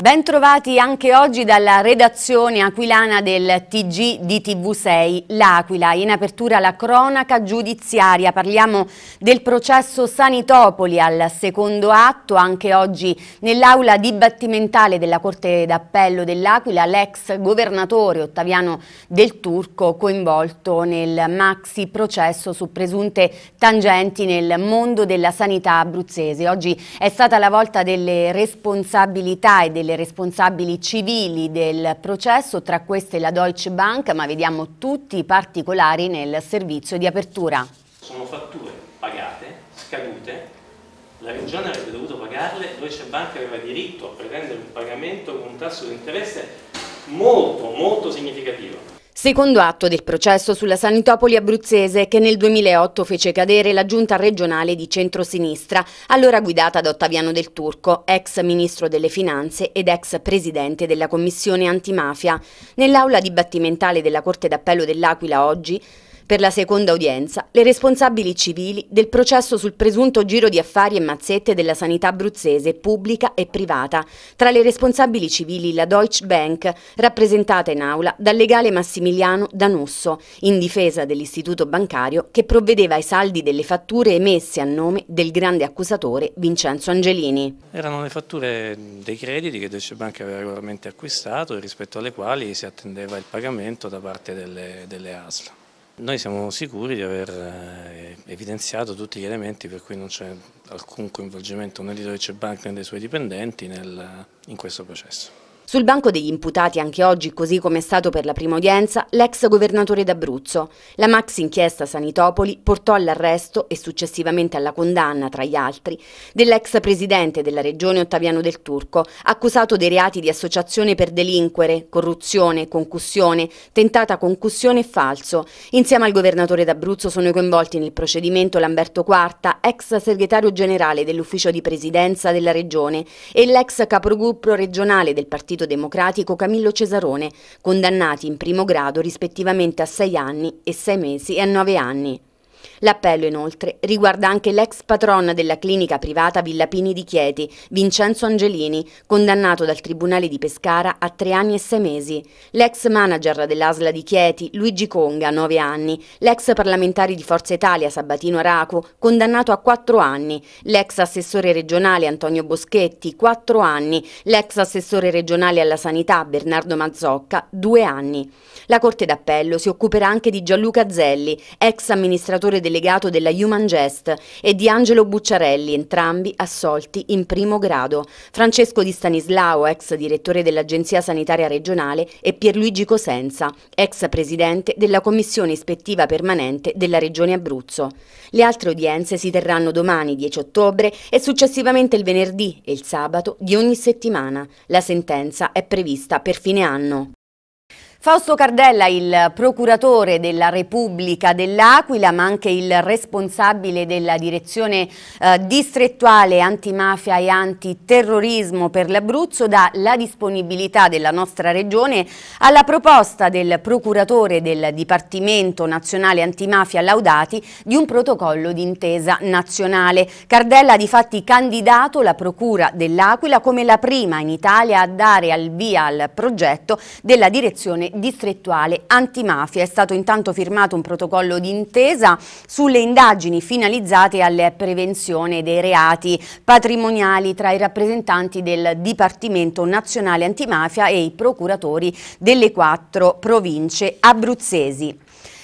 Bentrovati anche oggi dalla redazione aquilana del TG di TV6 L'Aquila. In apertura la cronaca giudiziaria. Parliamo del processo Sanitopoli al secondo atto. Anche oggi nell'aula dibattimentale della Corte d'Appello dell'Aquila l'ex governatore Ottaviano Del Turco coinvolto nel maxi processo su presunte tangenti nel mondo della sanità abruzzese. Oggi è stata la volta delle responsabilità e delle delle responsabili civili del processo, tra queste la Deutsche Bank, ma vediamo tutti i particolari nel servizio di apertura. Sono fatture pagate, scadute, la regione avrebbe dovuto pagarle, la Deutsche Bank aveva diritto a pretendere un pagamento con un tasso di interesse molto, molto significativo. Secondo atto del processo sulla Sanitopoli abruzzese che nel 2008 fece cadere la giunta regionale di centrosinistra, allora guidata da Ottaviano del Turco, ex ministro delle finanze ed ex presidente della commissione antimafia. Nell'aula dibattimentale della Corte d'Appello dell'Aquila oggi per la seconda udienza, le responsabili civili del processo sul presunto giro di affari e mazzette della sanità abruzzese pubblica e privata. Tra le responsabili civili la Deutsche Bank, rappresentata in aula dal legale Massimiliano Danusso, in difesa dell'istituto bancario che provvedeva ai saldi delle fatture emesse a nome del grande accusatore Vincenzo Angelini. Erano le fatture dei crediti che Deutsche Bank aveva regolarmente acquistato e rispetto alle quali si attendeva il pagamento da parte delle, delle ASL. Noi siamo sicuri di aver eh, evidenziato tutti gli elementi per cui non c'è alcun coinvolgimento né di Deutsche Bank né dei suoi dipendenti nel, in questo processo. Sul banco degli imputati anche oggi, così come è stato per la prima udienza, l'ex governatore d'Abruzzo. La max inchiesta Sanitopoli portò all'arresto e successivamente alla condanna, tra gli altri, dell'ex presidente della regione Ottaviano del Turco, accusato dei reati di associazione per delinquere, corruzione, concussione, tentata concussione e falso. Insieme al governatore d'Abruzzo sono coinvolti nel procedimento Lamberto Quarta, ex segretario generale dell'ufficio di presidenza della regione e l'ex capogruppo regionale del partito Partito Democratico Camillo Cesarone, condannati in primo grado rispettivamente a sei anni e sei mesi e a nove anni. L'appello inoltre riguarda anche l'ex patron della clinica privata Villapini di Chieti, Vincenzo Angelini, condannato dal Tribunale di Pescara a tre anni e sei mesi, l'ex manager dell'Asla di Chieti, Luigi Conga, nove anni, l'ex parlamentare di Forza Italia, Sabatino Aracu, condannato a quattro anni, l'ex assessore regionale Antonio Boschetti, quattro anni, l'ex assessore regionale alla sanità Bernardo Mazzocca, due anni. La Corte d'Appello si occuperà anche di Gianluca Zelli, ex amministratore amministratore delegato della Human Gest, e di Angelo Bucciarelli, entrambi assolti in primo grado, Francesco Di Stanislao, ex direttore dell'Agenzia Sanitaria Regionale, e Pierluigi Cosenza, ex presidente della Commissione Ispettiva Permanente della Regione Abruzzo. Le altre udienze si terranno domani, 10 ottobre, e successivamente il venerdì e il sabato di ogni settimana. La sentenza è prevista per fine anno. Fausto Cardella, il procuratore della Repubblica dell'Aquila, ma anche il responsabile della direzione eh, distrettuale antimafia e antiterrorismo per l'Abruzzo, dà la disponibilità della nostra regione alla proposta del procuratore del Dipartimento Nazionale Antimafia Laudati di un protocollo d'intesa nazionale. Cardella ha difatti candidato la procura dell'Aquila come la prima in Italia a dare al via al progetto della direzione Distrettuale Antimafia. È stato intanto firmato un protocollo d'intesa sulle indagini finalizzate alla prevenzione dei reati patrimoniali tra i rappresentanti del Dipartimento Nazionale Antimafia e i procuratori delle quattro province abruzzesi.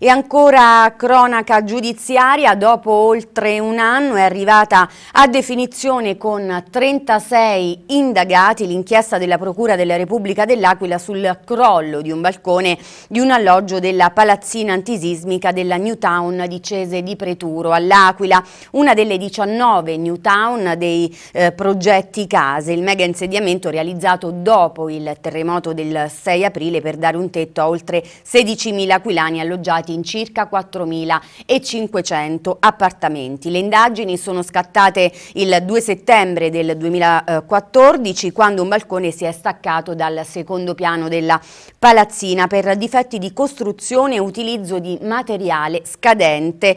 E ancora cronaca giudiziaria, dopo oltre un anno è arrivata a definizione con 36 indagati l'inchiesta della Procura della Repubblica dell'Aquila sul crollo di un balcone di un alloggio della palazzina antisismica della Newtown di Cese di Preturo all'Aquila, una delle 19 Newtown dei eh, progetti case, il mega insediamento realizzato dopo il terremoto del 6 aprile per dare un tetto a oltre 16.000 aquilani alloggiati stati in circa 4.500 appartamenti. Le indagini sono scattate il 2 settembre del 2014 quando un balcone si è staccato dal secondo piano della palazzina per difetti di costruzione e utilizzo di materiale scadente, eh,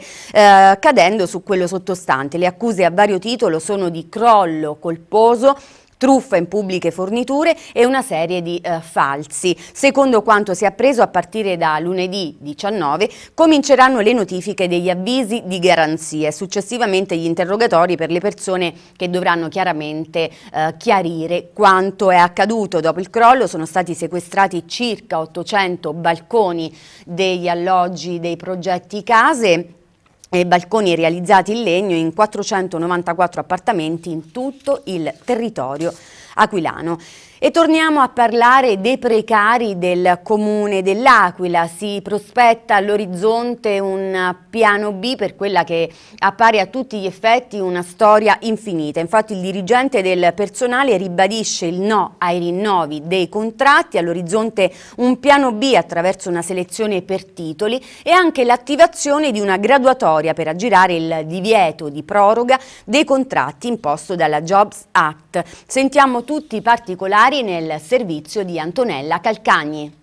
cadendo su quello sottostante. Le accuse a vario titolo sono di crollo colposo, truffa in pubbliche forniture e una serie di eh, falsi. Secondo quanto si è appreso, a partire da lunedì 19 cominceranno le notifiche degli avvisi di garanzia e successivamente gli interrogatori per le persone che dovranno chiaramente eh, chiarire quanto è accaduto. Dopo il crollo sono stati sequestrati circa 800 balconi degli alloggi dei progetti case e balconi realizzati in legno in 494 appartamenti in tutto il territorio aquilano. E torniamo a parlare dei precari del comune dell'Aquila. Si prospetta all'orizzonte un piano B per quella che appare a tutti gli effetti una storia infinita. Infatti il dirigente del personale ribadisce il no ai rinnovi dei contratti, all'orizzonte un piano B attraverso una selezione per titoli e anche l'attivazione di una graduatoria per aggirare il divieto di proroga dei contratti imposto dalla Jobs Act. Sentiamo tutti i particolari volontari nel servizio di Antonella Calcagni.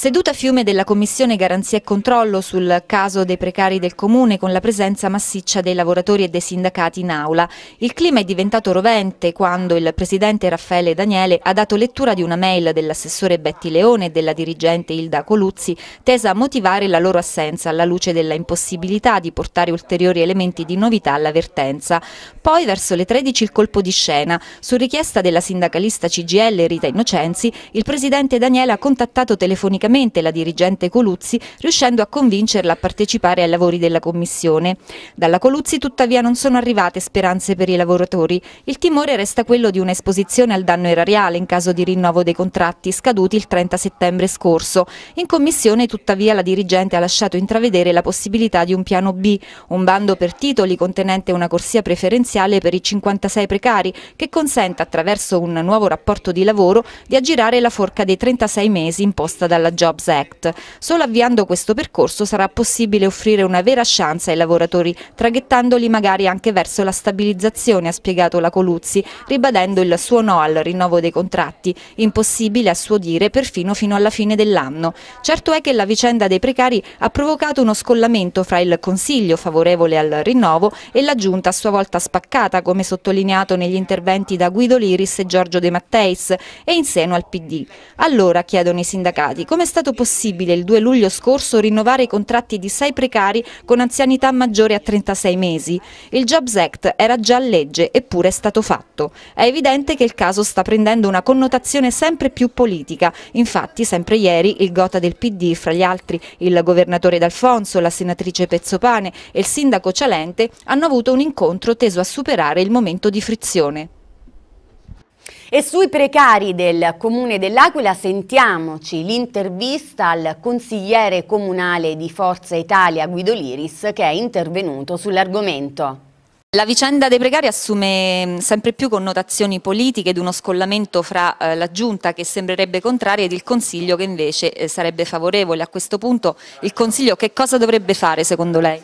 Seduta a fiume della Commissione Garanzia e Controllo sul caso dei precari del Comune con la presenza massiccia dei lavoratori e dei sindacati in aula. Il clima è diventato rovente quando il presidente Raffaele Daniele ha dato lettura di una mail dell'assessore Betti Leone e della dirigente Ilda Coluzzi tesa a motivare la loro assenza alla luce della impossibilità di portare ulteriori elementi di novità all'avvertenza. Poi verso le 13 il colpo di scena. Su richiesta della sindacalista CGL Rita Innocenzi, il presidente Daniele ha contattato telefonicamente ampiamente la dirigente Coluzzi, riuscendo a convincerla a partecipare ai lavori della Commissione. Dalla Coluzzi tuttavia non sono arrivate speranze per i lavoratori. Il timore resta quello di un'esposizione al danno erariale in caso di rinnovo dei contratti scaduti il 30 settembre scorso. In Commissione tuttavia la dirigente ha lasciato intravedere la possibilità di un piano B, un bando per titoli contenente una corsia preferenziale per i 56 precari che consenta attraverso un nuovo rapporto di lavoro di aggirare la forca dei 36 mesi imposta dalla Jobs Act. Solo avviando questo percorso sarà possibile offrire una vera chance ai lavoratori, traghettandoli magari anche verso la stabilizzazione, ha spiegato la Coluzzi, ribadendo il suo no al rinnovo dei contratti, impossibile a suo dire perfino fino alla fine dell'anno. Certo è che la vicenda dei precari ha provocato uno scollamento fra il Consiglio favorevole al rinnovo e la Giunta a sua volta spaccata, come sottolineato negli interventi da Guido Liris e Giorgio De Matteis, e in seno al PD. Allora, chiedono i sindacati, come come è stato possibile il 2 luglio scorso rinnovare i contratti di sei precari con anzianità maggiore a 36 mesi. Il Jobs Act era già legge, eppure è stato fatto. È evidente che il caso sta prendendo una connotazione sempre più politica. Infatti, sempre ieri, il gota del PD, fra gli altri il governatore D'Alfonso, la senatrice Pezzopane e il sindaco Cialente, hanno avuto un incontro teso a superare il momento di frizione. E sui precari del Comune dell'Aquila sentiamoci l'intervista al consigliere comunale di Forza Italia Guido Liris che è intervenuto sull'argomento. La vicenda dei precari assume mm, sempre più connotazioni politiche ed uno scollamento fra eh, la Giunta che sembrerebbe contraria ed il Consiglio che invece eh, sarebbe favorevole. A questo punto il Consiglio che cosa dovrebbe fare secondo lei?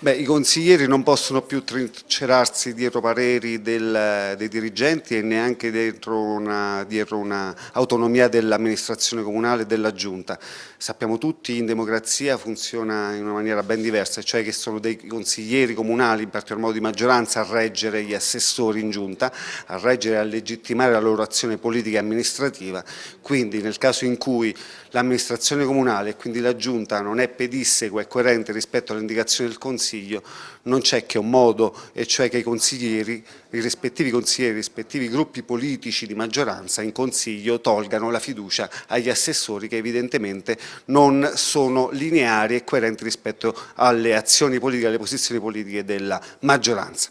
Beh, I consiglieri non possono più trincerarsi dietro pareri del, dei dirigenti e neanche dietro un'autonomia dell'amministrazione comunale e della giunta. Sappiamo tutti in democrazia funziona in una maniera ben diversa, cioè che sono dei consiglieri comunali, in particolar modo di maggioranza, maggioranza a reggere gli assessori in giunta, a reggere e a legittimare la loro azione politica e amministrativa, quindi nel caso in cui l'amministrazione comunale e quindi la giunta non è pedissequa e coerente rispetto alle indicazioni del Consiglio, non c'è che un modo, e cioè che i consiglieri, i rispettivi consiglieri, i rispettivi gruppi politici di maggioranza in Consiglio tolgano la fiducia agli assessori che evidentemente non sono lineari e coerenti rispetto alle azioni politiche, alle posizioni politiche della maggioranza.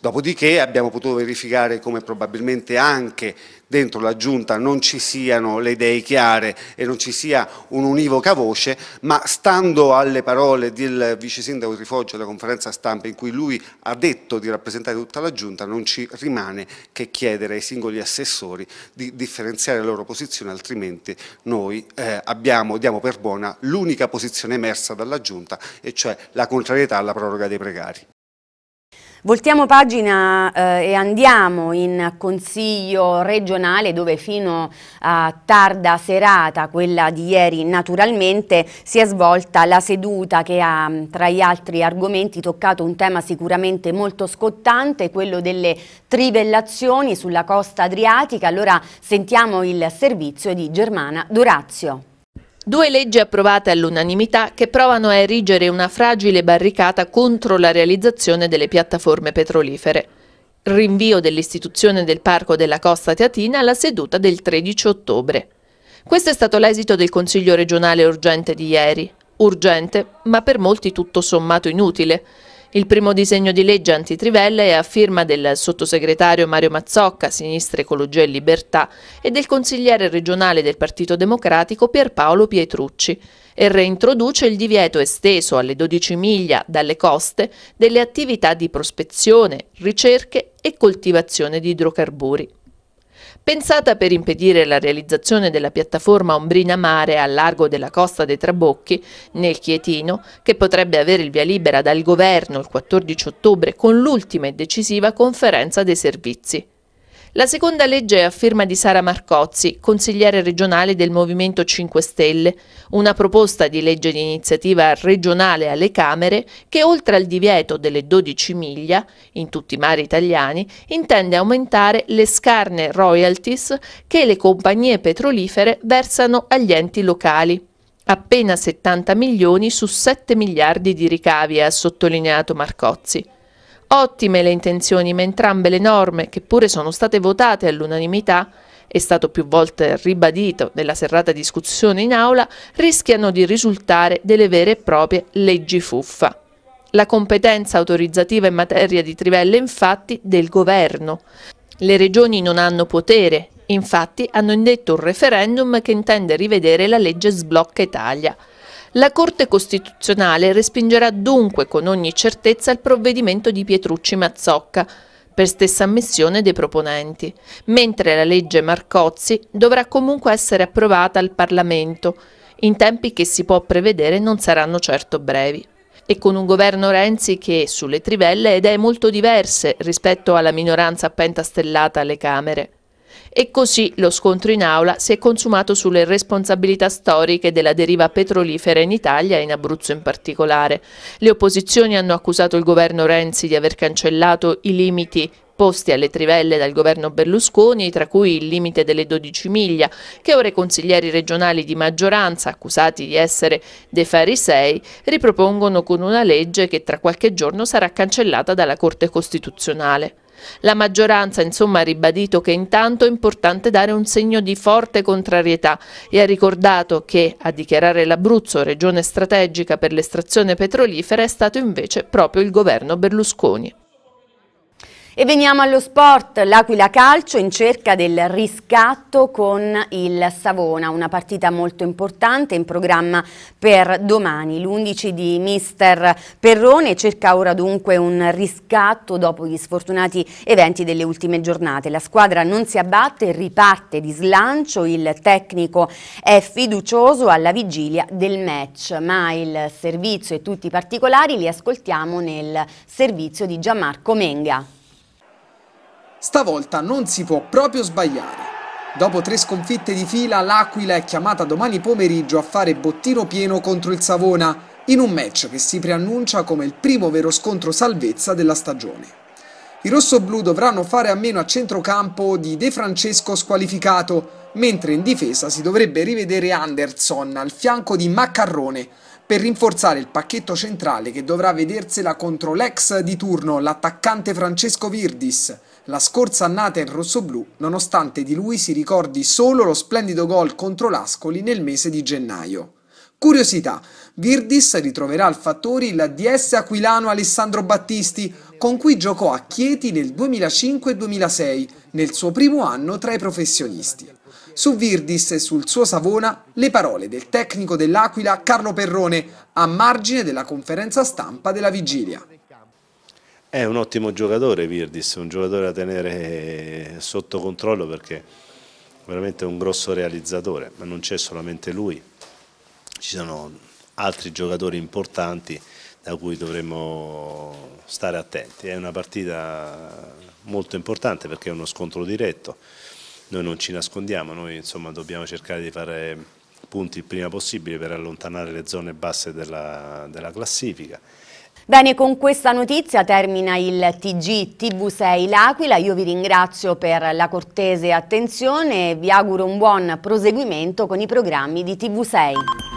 Dopodiché abbiamo potuto verificare come probabilmente anche dentro la giunta non ci siano le idee chiare e non ci sia un'univoca voce, ma stando alle parole del vice sindaco Trifoggio della conferenza stampa in cui lui ha detto di rappresentare tutta la giunta, non ci rimane che chiedere ai singoli assessori di differenziare la loro posizione, altrimenti noi eh, abbiamo, diamo per buona l'unica posizione emersa dalla giunta, e cioè la contrarietà alla proroga dei precari. Voltiamo pagina eh, e andiamo in consiglio regionale dove fino a tarda serata, quella di ieri naturalmente, si è svolta la seduta che ha tra gli altri argomenti toccato un tema sicuramente molto scottante, quello delle trivellazioni sulla costa adriatica. Allora sentiamo il servizio di Germana Dorazio. Due leggi approvate all'unanimità che provano a erigere una fragile barricata contro la realizzazione delle piattaforme petrolifere. Rinvio dell'istituzione del Parco della Costa Teatina alla seduta del 13 ottobre. Questo è stato l'esito del Consiglio regionale urgente di ieri. Urgente, ma per molti tutto sommato inutile. Il primo disegno di legge antitrivelle è a firma del sottosegretario Mario Mazzocca, Sinistra Ecologia e Libertà, e del consigliere regionale del Partito Democratico Pierpaolo Pietrucci e reintroduce il divieto esteso alle 12 miglia dalle coste delle attività di prospezione, ricerche e coltivazione di idrocarburi. Pensata per impedire la realizzazione della piattaforma Ombrina Mare al largo della costa dei Trabocchi, nel Chietino, che potrebbe avere il via libera dal governo il 14 ottobre con l'ultima e decisiva conferenza dei servizi. La seconda legge è a firma di Sara Marcozzi, consigliere regionale del Movimento 5 Stelle, una proposta di legge di iniziativa regionale alle Camere che oltre al divieto delle 12 miglia, in tutti i mari italiani, intende aumentare le scarne royalties che le compagnie petrolifere versano agli enti locali appena 70 milioni su 7 miliardi di ricavi, ha sottolineato Marcozzi. Ottime le intenzioni, ma entrambe le norme, che pure sono state votate all'unanimità, è stato più volte ribadito nella serrata discussione in aula, rischiano di risultare delle vere e proprie leggi fuffa. La competenza autorizzativa in materia di trivelle infatti del governo. Le regioni non hanno potere, infatti hanno indetto un referendum che intende rivedere la legge Sblocca Italia. La Corte Costituzionale respingerà dunque con ogni certezza il provvedimento di Pietrucci Mazzocca, per stessa ammissione dei proponenti, mentre la legge Marcozzi dovrà comunque essere approvata al Parlamento, in tempi che si può prevedere non saranno certo brevi. E con un governo Renzi che, sulle trivelle, ha idee molto diverse rispetto alla minoranza pentastellata alle Camere. E così lo scontro in aula si è consumato sulle responsabilità storiche della deriva petrolifera in Italia e in Abruzzo in particolare. Le opposizioni hanno accusato il governo Renzi di aver cancellato i limiti posti alle trivelle dal governo Berlusconi, tra cui il limite delle 12 miglia, che ora i consiglieri regionali di maggioranza, accusati di essere dei farisei, ripropongono con una legge che tra qualche giorno sarà cancellata dalla Corte Costituzionale. La maggioranza insomma ha ribadito che intanto è importante dare un segno di forte contrarietà e ha ricordato che a dichiarare l'Abruzzo regione strategica per l'estrazione petrolifera è stato invece proprio il governo Berlusconi. E veniamo allo sport, l'Aquila Calcio in cerca del riscatto con il Savona, una partita molto importante in programma per domani. L'11 di mister Perrone cerca ora dunque un riscatto dopo gli sfortunati eventi delle ultime giornate. La squadra non si abbatte, riparte di slancio, il tecnico è fiducioso alla vigilia del match, ma il servizio e tutti i particolari li ascoltiamo nel servizio di Gianmarco Menga. Stavolta non si può proprio sbagliare. Dopo tre sconfitte di fila, l'Aquila è chiamata domani pomeriggio a fare bottino pieno contro il Savona, in un match che si preannuncia come il primo vero scontro salvezza della stagione. I rossoblù dovranno fare a meno a centrocampo di De Francesco squalificato, mentre in difesa si dovrebbe rivedere Anderson al fianco di Maccarrone per rinforzare il pacchetto centrale che dovrà vedersela contro l'ex di turno, l'attaccante Francesco Virdis, la scorsa annata in rossoblù, nonostante di lui si ricordi solo lo splendido gol contro l'Ascoli nel mese di gennaio. Curiosità, Virdis ritroverà al Fattori la DS aquilano Alessandro Battisti, con cui giocò a Chieti nel 2005-2006, nel suo primo anno tra i professionisti. Su Virdis e sul suo Savona le parole del tecnico dell'Aquila Carlo Perrone, a margine della conferenza stampa della vigilia. È un ottimo giocatore Virdis, un giocatore da tenere sotto controllo perché veramente è un grosso realizzatore, ma non c'è solamente lui, ci sono altri giocatori importanti da cui dovremmo stare attenti. È una partita molto importante perché è uno scontro diretto, noi non ci nascondiamo, noi insomma, dobbiamo cercare di fare punti il prima possibile per allontanare le zone basse della, della classifica Bene, con questa notizia termina il TG TV6 L'Aquila, io vi ringrazio per la cortese attenzione e vi auguro un buon proseguimento con i programmi di TV6.